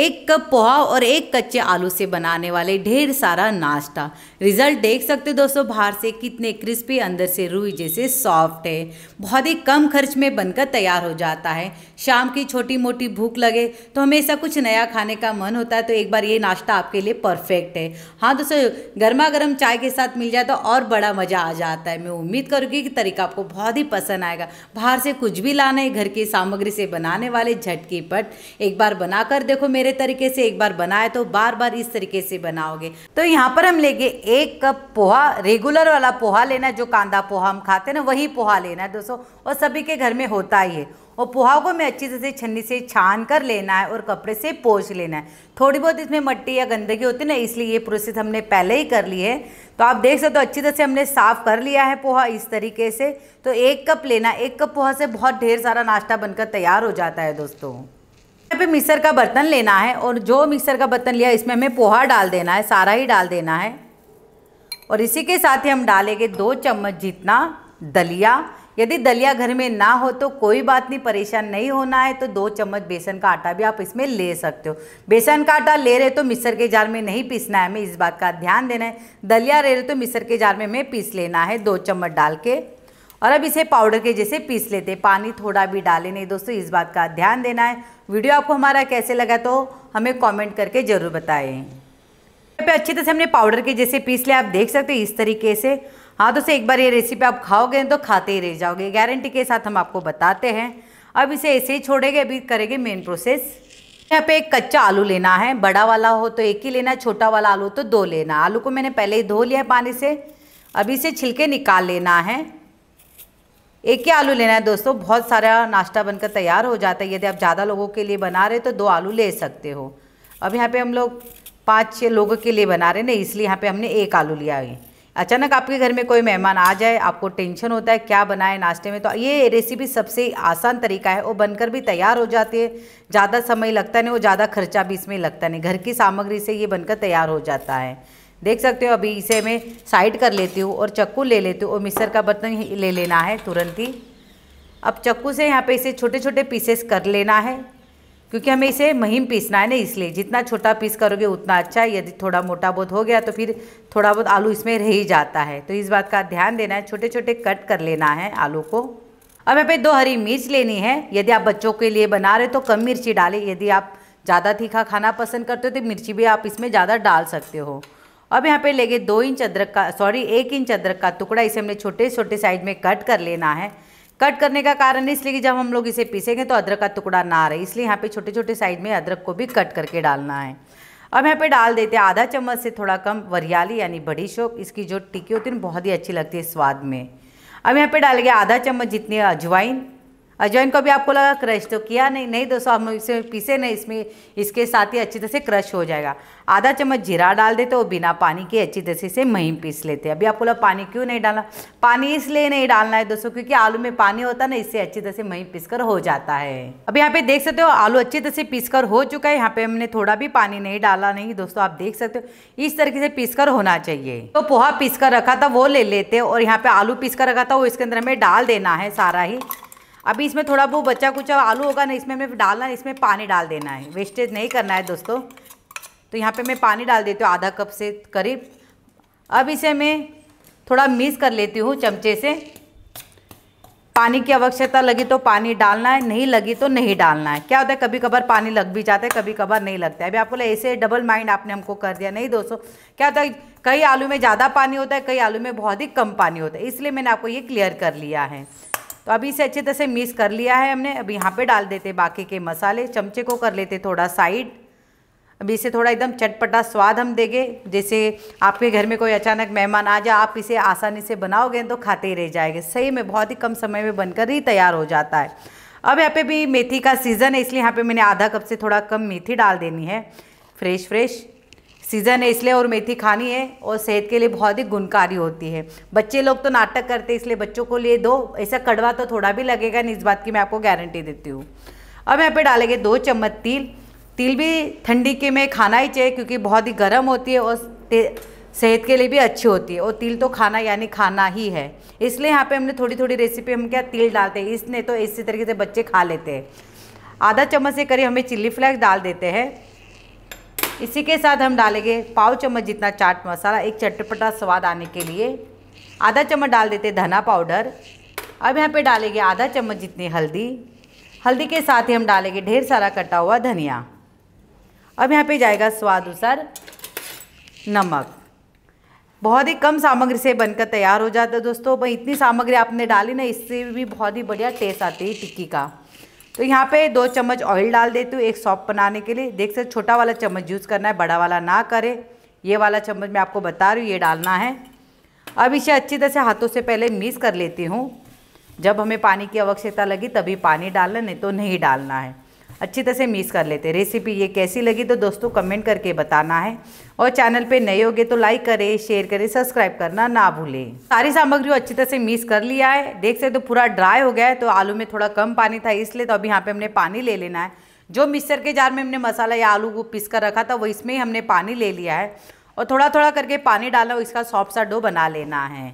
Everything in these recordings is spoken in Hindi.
एक कप पोहा और एक कच्चे आलू से बनाने वाले ढेर सारा नाश्ता रिजल्ट देख सकते हो दोस्तों बाहर से कितने क्रिस्पी अंदर से रुई जैसे सॉफ्ट है बहुत ही कम खर्च में बनकर तैयार हो जाता है शाम की छोटी मोटी भूख लगे तो हमेशा कुछ नया खाने का मन होता है तो एक बार ये नाश्ता आपके लिए परफेक्ट है हाँ दोस्तों गर्मा गर्म चाय के साथ मिल जाए तो और बड़ा मज़ा आ जाता है मैं उम्मीद करूँगी कि तरीका आपको बहुत ही पसंद आएगा बाहर से कुछ भी लाना है घर की सामग्री से बनाने वाले झटके पट एक बार बनाकर देखो मेरे मेरे तरीके से एक बार बनाए तो बार बार इस तरीके से बनाओगे तो यहाँ पर हम लेंगे एक कप पोहा रेगुलर वाला पोहा लेना जो कांदा पोहा हम खाते हैं ना वही पोहा लेना है दोस्तों और सभी के घर में होता ही है और पोहा को मैं अच्छी तरह से छन्नी से छान कर लेना है और कपड़े से पोछ लेना है थोड़ी बहुत इसमें मट्टी या गंदगी होती है ना इसलिए ये प्रोसेस हमने पहले ही कर ली है तो आप देख सकते हो तो अच्छी तरह से हमने साफ़ कर लिया है पोहा इस तरीके से तो एक कप लेना एक कप पोहा से बहुत ढेर सारा नाश्ता बनकर तैयार हो जाता है दोस्तों पे मिक्सर का बर्तन लेना है और जो मिक्सर का बर्तन लिया इसमें हमें पोहा डाल देना है सारा ही डाल देना है और इसी के साथ ही हम डालेंगे दो चम्मच जितना दलिया यदि दलिया घर में ना हो तो कोई बात नहीं परेशान नहीं होना है तो दो चम्मच बेसन का आटा भी आप इसमें ले सकते हो बेसन का आटा ले रहे तो मिक्सर के जार में नहीं पीसना है हमें इस बात का ध्यान देना है दलिया ले रहे तो मिक्सर के जार में हमें पीस लेना है दो चम्मच डाल के और अब इसे पाउडर के जैसे पीस लेते हैं पानी थोड़ा भी डाले नहीं दोस्तों इस बात का ध्यान देना है वीडियो आपको हमारा कैसे लगा तो हमें कमेंट करके ज़रूर बताएं पे अच्छे तरह से हमने पाउडर के जैसे पीस लिया आप देख सकते हैं इस तरीके से हाँ दोस्तों एक बार ये रेसिपी आप खाओगे तो खाते ही रह जाओगे गारंटी के साथ हम आपको बताते हैं अब इसे ऐसे ही छोड़ेंगे अभी करेंगे मेन प्रोसेस यहाँ पे एक कच्चा आलू लेना है बड़ा वाला हो तो एक ही लेना छोटा वाला आलू तो दो लेना आलू को मैंने पहले ही धो लिया पानी से अब इसे छिलके निकाल लेना है एक ही आलू लेना है दोस्तों बहुत सारा नाश्ता बनकर तैयार हो जाता है यदि आप ज़्यादा लोगों के लिए बना रहे तो दो आलू ले सकते हो अब यहाँ पे हम लोग पाँच छः लोगों के लिए बना रहे ना इसलिए यहाँ पे हमने एक आलू लिया है अचानक आपके घर में कोई मेहमान आ जाए आपको टेंशन होता है क्या बनाए नाश्ते में तो ये रेसिपी सबसे आसान तरीका है और बनकर भी तैयार हो जाती है ज़्यादा समय लगता नहीं और ज़्यादा खर्चा भी इसमें लगता नहीं घर की सामग्री से ये बनकर तैयार हो जाता है देख सकते हो अभी इसे मैं साइड कर लेती हूँ और चक्कू ले लेती हूँ और मिक्सर का बर्तन ले लेना है तुरंत ही अब चक्कू से यहाँ पे इसे छोटे छोटे पीसेस कर लेना है क्योंकि हमें इसे महीम पीसना है ना इसलिए जितना छोटा पीस करोगे उतना अच्छा है यदि थोड़ा मोटा बहुत हो गया तो फिर थोड़ा बहुत आलू इसमें रह ही जाता है तो इस बात का ध्यान देना है छोटे छोटे कट कर लेना है आलू को अब यहाँ पे दो हरी मिर्च लेनी है यदि आप बच्चों के लिए बना रहे तो कम मिर्ची डालें यदि आप ज़्यादा तीखा खाना पसंद करते हो तो मिर्ची भी आप इसमें ज़्यादा डाल सकते हो अब यहाँ पे लेंगे दो इंच अदरक का सॉरी एक इंच अदरक का टुकड़ा इसे हमने छोटे छोटे साइज में कट कर लेना है कट करने का कारण इसलिए कि जब हम लोग इसे पीसेंगे तो अदरक का टुकड़ा ना रहे इसलिए यहाँ पे छोटे छोटे साइज में अदरक को भी कट करके डालना है अब यहाँ पे डाल देते हैं आधा चम्मच से थोड़ा कम वरियाली यानी बड़ी शोप इसकी जो टिक्की होती है ना बहुत ही अच्छी लगती है स्वाद में अब यहाँ पे डाल गया आधा चम्मच जितनी अजवाइन अजवाइन को भी आपको लगा क्रश तो किया नहीं नहीं दोस्तों हम इसे पीसे नहीं इसमें इसके साथ ही अच्छी तरह से क्रश हो जाएगा आधा चम्मच जीरा डाल देते हो बिना पानी के अच्छी तरह से महीन पीस लेते हैं अभी आपको लगा पानी क्यों नहीं डालना पानी इसलिए नहीं डालना है दोस्तों क्योंकि आलू में पानी होता है ना इससे अच्छी तरह से महीन पीस कर हो जाता है अब यहाँ पे देख सकते हो आलू अच्छी तरह से पीस कर हो चुका है यहाँ पे हमने थोड़ा भी पानी नहीं डाला नहीं दोस्तों आप देख सकते हो इस तरीके से पीस कर होना चाहिए तो पोहा पीस कर रखा था वो ले लेते और यहाँ पे आलू पीस कर रखा था वो इसके अंदर हमें डाल देना है सारा ही अभी इसमें थोड़ा वो बच्चा कुचा आलू होगा ना इसमें हमें डालना है इसमें पानी डाल देना है वेस्टेज नहीं करना है दोस्तों तो यहाँ पे मैं पानी डाल देती हूँ आधा कप से करीब अब इसे मैं थोड़ा मिक्स कर लेती हूँ चमचे से पानी की आवश्यकता लगी तो पानी डालना है नहीं लगी तो नहीं डालना है क्या होता है कभी कभार पानी लग भी जाता है कभी कभार नहीं लगता है अभी आपको ऐसे डबल माइंड आपने हमको कर दिया नहीं दोस्तों क्या होता है कई आलू में ज़्यादा पानी होता है कई आलू में बहुत ही कम पानी होता है इसलिए मैंने आपको ये क्लियर कर लिया है तो अभी इसे अच्छी तरह से मिक्स कर लिया है हमने अब यहाँ पे डाल देते बाकी के मसाले चमचे को कर लेते थोड़ा साइड अभी इसे थोड़ा एकदम चटपटा स्वाद हम देंगे जैसे आपके घर में कोई अचानक मेहमान आ जाए आप इसे आसानी से बनाओगे तो खाते ही रह जाएंगे सही में बहुत ही कम समय में बनकर ही तैयार हो जाता है अब यहाँ पे भी मेथी का सीज़न है इसलिए यहाँ पे मैंने आधा कप से थोड़ा कम मेथी डाल देनी है फ्रेश फ्रेश सीज़न है इसलिए और मेथी खानी है और सेहत के लिए बहुत ही गुणकारी होती है बच्चे लोग तो नाटक करते इसलिए बच्चों को लिए दो ऐसा कड़वा तो थोड़ा भी लगेगा नहीं इस बात की मैं आपको गारंटी देती हूँ अब यहाँ पे डालेंगे दो चम्मच तिल तिल भी ठंडी के में खाना ही चाहिए क्योंकि बहुत ही गर्म होती है और सेहत के लिए भी अच्छी होती है और तिल तो खाना यानी खाना ही है इसलिए यहाँ पे हमने थोड़ी थोड़ी रेसिपी हम क्या तिल डालते हैं इसने तो इसी तरीके से बच्चे खा लेते हैं आधा चम्मच से करीब हमें चिल्ली फ्लेक्स डाल देते हैं इसी के साथ हम डालेंगे पाव चम्मच जितना चाट मसाला एक चटपटा स्वाद आने के लिए आधा चम्मच डाल देते धना पाउडर अब यहाँ पे डालेंगे आधा चम्मच जितनी हल्दी हल्दी के साथ ही हम डालेंगे ढेर सारा कटा हुआ धनिया अब यहाँ पे जाएगा स्वाद अनुसार नमक बहुत ही कम सामग्री से बनकर तैयार हो जाता है दोस्तों इतनी सामग्री आपने डाली ना इससे भी बहुत ही बढ़िया टेस्ट आती है टिक्की का तो यहाँ पे दो चम्मच ऑयल डाल देती हूँ एक सॉप बनाने के लिए देख सकते छोटा वाला चम्मच यूज़ करना है बड़ा वाला ना करें ये वाला चम्मच मैं आपको बता रही हूँ ये डालना है अब इसे अच्छी तरह से हाथों से पहले मिक्स कर लेती हूँ जब हमें पानी की आवश्यकता लगी तभी पानी डालना नहीं तो नहीं डालना है अच्छी तरह से मिक्स कर लेते रेसिपी ये कैसी लगी तो दोस्तों कमेंट करके बताना है और चैनल पे नए होगे तो लाइक करें शेयर करें सब्सक्राइब करना ना भूलें सारी सामग्री अच्छी तरह से मिक्स कर लिया है देख सकते तो पूरा ड्राई हो गया है तो आलू में थोड़ा कम पानी था इसलिए तो अभी यहाँ पर हमने पानी ले लेना है जो मिक्सर के जार में हमने मसाला या आलू को पीस कर रखा था वो इसमें ही हमने पानी ले लिया है और थोड़ा थोड़ा करके पानी डालना और इसका सॉफ्ट सा डो बना लेना है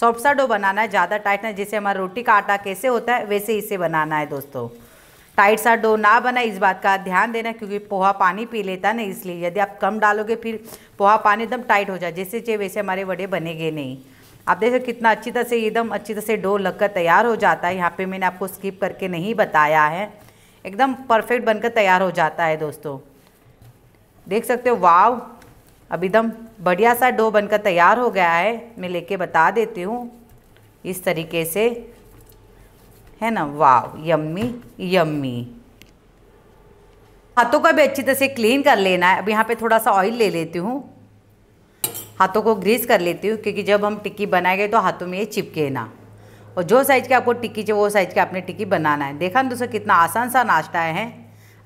सॉफ्ट सा डो बनाना है ज़्यादा टाइट ना जैसे हमारा रोटी का आटा कैसे होता है वैसे इसे बनाना है दोस्तों टाइट सा डो ना बनाए इस बात का ध्यान देना क्योंकि पोहा पानी पी लेता ना इसलिए यदि आप कम डालोगे फिर पोहा पानी एकदम टाइट हो जाए जैसे चाहिए वैसे हमारे वड़े बनेंगे नहीं आप देखो कितना अच्छी तरह से एकदम अच्छी तरह से डो लगकर तैयार हो जाता है यहाँ पे मैंने आपको स्किप करके नहीं बताया है एकदम परफेक्ट बनकर तैयार हो जाता है दोस्तों देख सकते हो वाव अब एकदम बढ़िया सा डो बनकर तैयार हो गया है मैं लेके बता देती हूँ इस तरीके से है ना वाव यम्मी यम्मी हाथों का भी अच्छी तरह से क्लीन कर लेना है अब यहाँ पे थोड़ा सा ऑयल ले लेती हूँ हाथों को ग्रीस कर लेती हूँ क्योंकि जब हम टिक्की बनाएंगे तो हाथों में ये चिपके ना और जो साइज़ के आपको टिक्की चाहिए वो साइज़ के आपने टिक्की बनाना है देखा ना दोस्तों कितना आसान सा नाश्ता है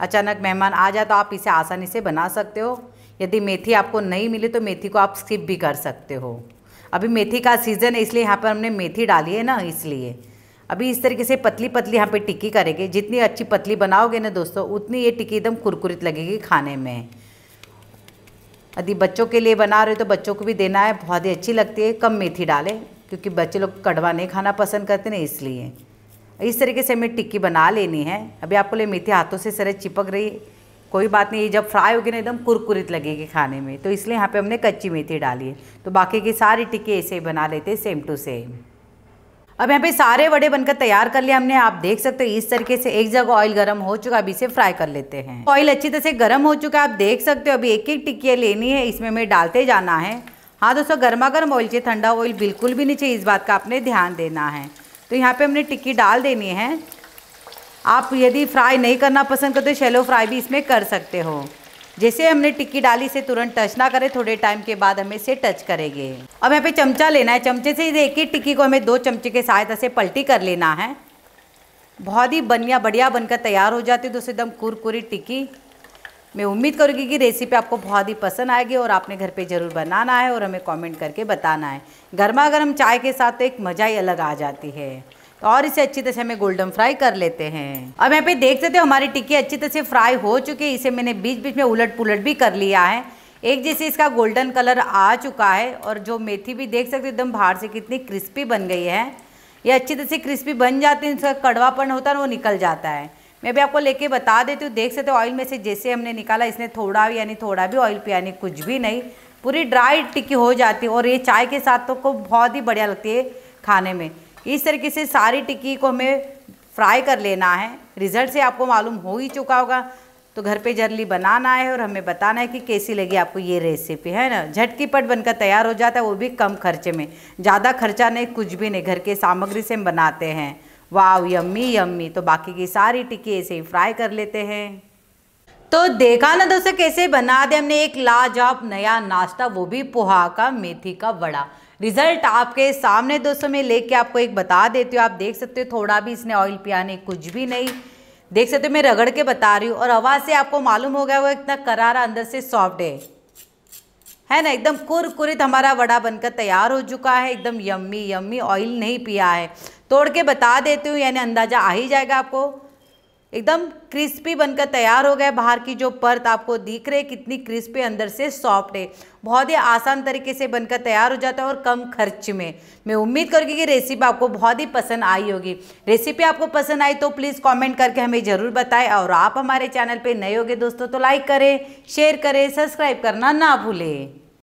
अचानक मेहमान आ जाए तो आप इसे आसानी से बना सकते हो यदि मेथी आपको नहीं मिली तो मेथी को आप स्किप भी कर सकते हो अभी मेथी का सीज़न है इसलिए यहाँ पर हमने मेथी डाली है ना इसलिए अभी इस तरीके से पतली पतली यहाँ पे टिक्की करेंगे जितनी अच्छी पतली बनाओगे ना दोस्तों उतनी ये टिक्की एकदम कुरकुरित लगेगी खाने में यदि बच्चों के लिए बना रहे हो तो बच्चों को भी देना है बहुत ही अच्छी लगती है कम मेथी डालें क्योंकि बच्चे लोग कड़वा नहीं खाना पसंद करते ना इसलिए इस तरीके से हमें टिक्की बना लेनी है अभी आपको ले मेथी हाथों से सरे चिपक रही कोई बात नहीं ये जब फ्राई होगी ना एकदम कुरकुरित लगेगी खाने में तो इसलिए यहाँ पे हमने कच्ची मेथी डाली है तो बाकी की सारी टिक्की ऐसे ही बना लेते हैं सेम टू सेम अब यहाँ पे सारे वड़े बनकर तैयार कर लिया हमने आप देख सकते हो इस तरीके से एक जगह ऑयल गर्म हो चुका अभी इसे फ्राई कर लेते हैं ऑयल अच्छी तरह से गर्म हो चुका है आप देख सकते हो अभी एक एक टिक्किया लेनी है इसमें हमें डालते जाना है हाँ दोस्तों गर्मा गर्म ऑयल चाहिए ठंडा ऑयल बिल्कुल भी नहीं चाहिए इस बात का आपने ध्यान देना है तो यहाँ पर हमने टिक्की डाल देनी है आप यदि फ्राई नहीं करना पसंद करते शेलो फ्राई भी इसमें कर सकते हो जैसे हमने टिक्की डाली से तुरंत टच ना करे थोड़े टाइम के बाद हमें इसे टच करेंगे अब यहाँ पे चमचा लेना है चमचे से एक ही टिक्की को हमें दो चमचे के सहायता से पलटी कर लेना है बहुत ही बनिया बढ़िया बनकर तैयार हो जाती है दोस्तों एकदम कुरकुरी टिक्की मैं उम्मीद करूँगी कि रेसिपी आपको बहुत ही पसंद आएगी और आपने घर पे ज़रूर बनाना है और हमें कमेंट करके बताना है गर्मा गर्म चाय के साथ तो एक मज़ा ही अलग आ जाती है और इसे अच्छी तरह से हमें गोल्डन फ्राई कर लेते हैं अब यहाँ पे देख सकते हो हमारी टिक्की अच्छी तरह से फ्राई हो चुकी है इसे मैंने बीच बीच में उलट पुलट भी कर लिया है एक जैसे इसका गोल्डन कलर आ चुका है और जो मेथी भी देख सकते हो एकदम बाहर से कितनी क्रिस्पी बन गई है ये अच्छी तरह से क्रिस्पी बन जाती है इसका कड़वापन होता है वो निकल जाता है मैं भी आपको लेके बता देती हूँ देख सकते हो ऑयल में से जैसे हमने निकाला इसने थोड़ा भी यानी थोड़ा भी ऑयल पिया नहीं कुछ भी नहीं पूरी ड्राई टिक्की हो जाती है और ये चाय के साथ तो को बहुत ही बढ़िया लगती है खाने में इस तरीके से सारी टिक्की को हमें फ्राई कर लेना है रिज़ल्ट से आपको मालूम हो ही चुका होगा तो घर पे जर्ली बनाना है और हमें बताना है कि कैसी लगी आपको ये रेसिपी है ना झटकी पट बनकर तैयार हो जाता है वो भी कम खर्चे में ज़्यादा खर्चा नहीं कुछ भी नहीं घर के सामग्री से हम बनाते हैं वाव यम्मी यम्मी तो बाकी की सारी टिक्की ऐसे ही फ्राई कर लेते हैं तो देखा ना दोस्तों कैसे बना दे हमने एक लाजवाब नया नाश्ता वो भी पोहा का मेथी का वड़ा रिजल्ट आपके सामने दोस्तों में लेके आपको एक बता देती हूँ आप देख सकते हो थोड़ा भी इसने ऑयल पिया नहीं कुछ भी नहीं देख सकते हो मैं रगड़ के बता रही हूँ और आवाज़ से आपको मालूम हो गया वो इतना करारा अंदर से सॉफ्ट है है ना एकदम कुरकुरित हमारा वड़ा बनकर तैयार हो चुका है एकदम यम्मी यम्मी ऑयल नहीं पिया है तोड़ के बता देती हूँ यानी अंदाज़ा आ ही जाएगा आपको एकदम क्रिस्पी बनकर तैयार हो गए बाहर की जो परत आपको दिख रही है कितनी क्रिस्पी अंदर से सॉफ्ट है बहुत ही आसान तरीके से बनकर तैयार हो जाता है और कम खर्च में मैं उम्मीद करूँगी कि रेसिपी आपको बहुत ही पसंद आई होगी रेसिपी आपको पसंद आई तो प्लीज़ कमेंट करके हमें ज़रूर बताएं और आप हमारे चैनल पर नए होगे दोस्तों तो लाइक करें शेयर करें सब्सक्राइब करना ना भूलें